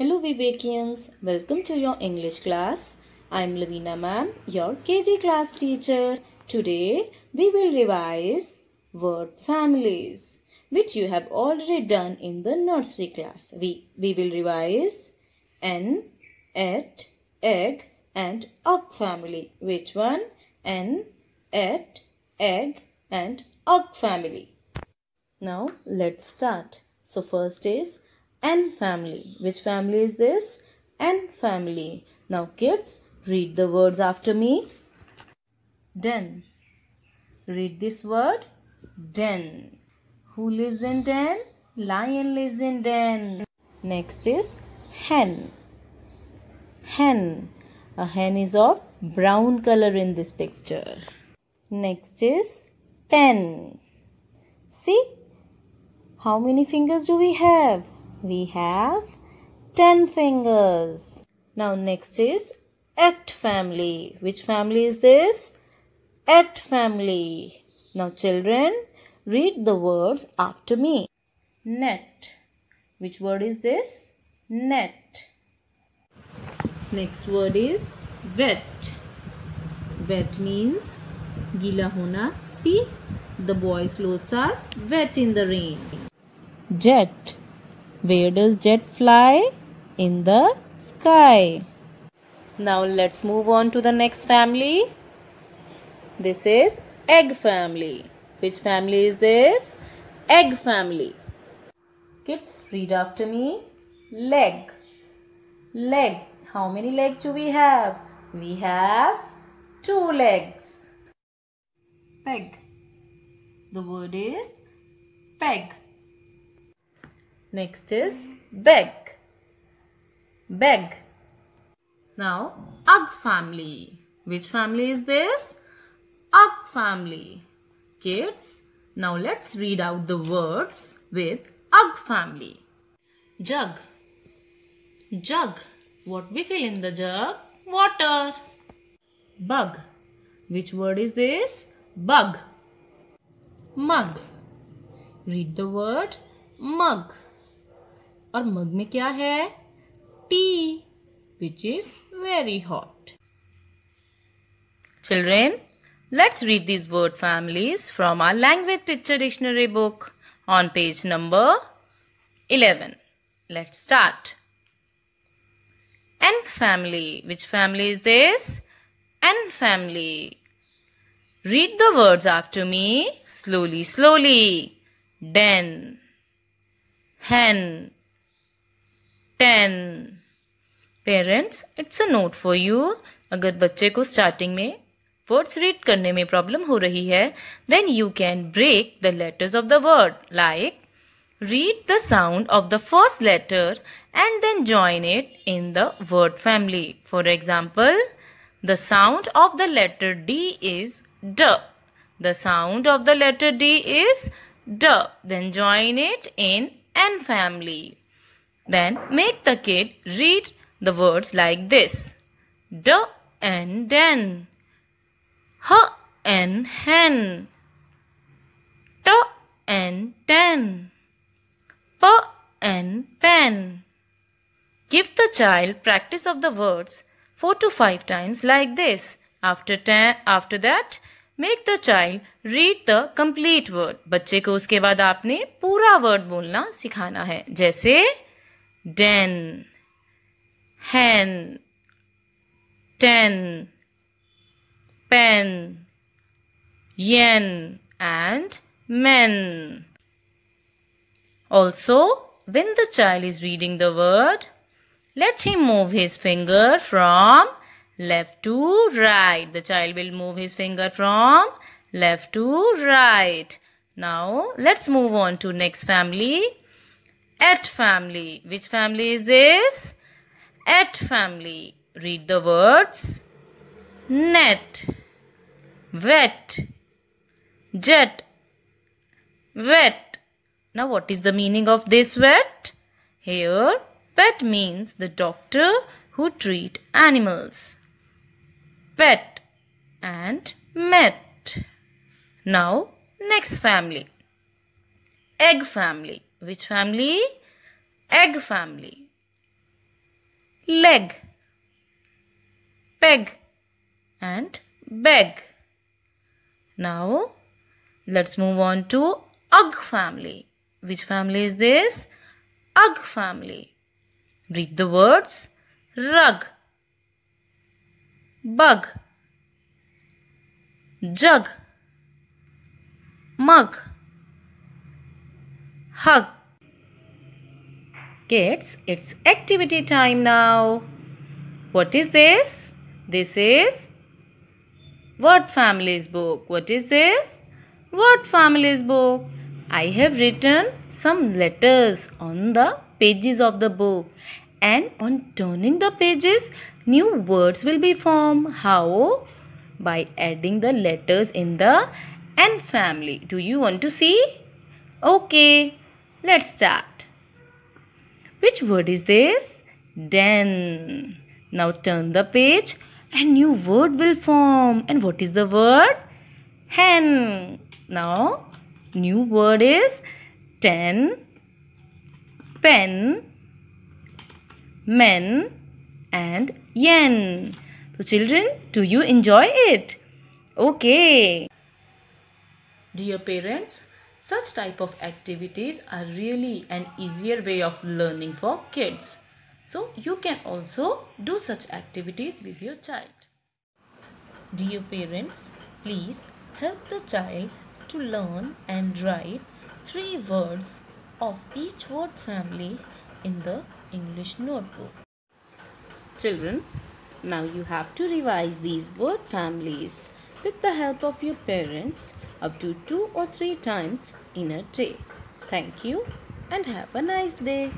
Hello Vivekians, welcome to your English class. I am Lavina ma'am, your KG class teacher. Today we will revise word families which you have already done in the nursery class. We, we will revise n, at, egg and ug family. Which one? n, at, egg and ug family. Now let's start. So first is N family. Which family is this? N family. Now kids, read the words after me. Den. Read this word. Den. Who lives in den? Lion lives in den. Next is hen. Hen. A hen is of brown color in this picture. Next is pen. See? How many fingers do we have? we have 10 fingers. Now next is et family. Which family is this? Et family. Now children, read the words after me. Net. Which word is this? Net. Next word is wet. Wet means gila hona. See, the boy's clothes are wet in the rain. Jet. Where does jet fly? In the sky. Now let's move on to the next family. This is egg family. Which family is this? Egg family. Kids, read after me. Leg. Leg. How many legs do we have? We have two legs. Peg. The word is peg. Next is beg. Beg. Now, ug family. Which family is this? Ug family. Kids, now let's read out the words with ug family. Jug. Jug. What we fill in the jug? Water. Bug. Which word is this? Bug. Mug. Read the word mug. और मग में क्या है tea which is very hot children let's read this word families from our language picture dictionary book on page number eleven let's start en family which family is this en family read the words after me slowly slowly den hen ten parents it's a note for you अगर बच्चे को starting में words read करने में problem हो रही है then you can break the letters of the word like read the sound of the first letter and then join it in the word family for example the sound of the letter D is ड the sound of the letter D is ड then join it in en family Then make the kid read the words like this. D and den. H and hen. T and ten. P and pen. Give the child practice of the words four to five times like this. After, ten, after that, make the child read the complete word बच्चे को उसके बाद आपने पूरा word बोलना सिखाना है जैसे den, hen, ten, pen, yen, and men. Also, when the child is reading the word, let him move his finger from left to right. The child will move his finger from left to right. Now, let's move on to next family at family. Which family is this? At family. Read the words. Net, wet, jet, wet. Now what is the meaning of this wet? Here, pet means the doctor who treat animals. Pet and met. Now, next family. Egg family. Which family? Egg family. Leg, peg, and beg. Now, let's move on to egg family. Which family is this? Egg family. Read the words rug, bug, jug, mug, hug. Kids, it's activity time now. What is this? This is word families book. What is this? Word families book. I have written some letters on the pages of the book and on turning the pages new words will be formed. How? By adding the letters in the N family. Do you want to see? Okay, let's start. Which word is this? Den. Now turn the page and new word will form. And what is the word? Hen. Now new word is ten, pen, men and yen. So children, do you enjoy it? Okay. Dear parents, such type of activities are really an easier way of learning for kids. So you can also do such activities with your child. Dear parents, please help the child to learn and write three words of each word family in the English notebook. Children, now you have to revise these word families with the help of your parents up to two or three times in a day. Thank you and have a nice day.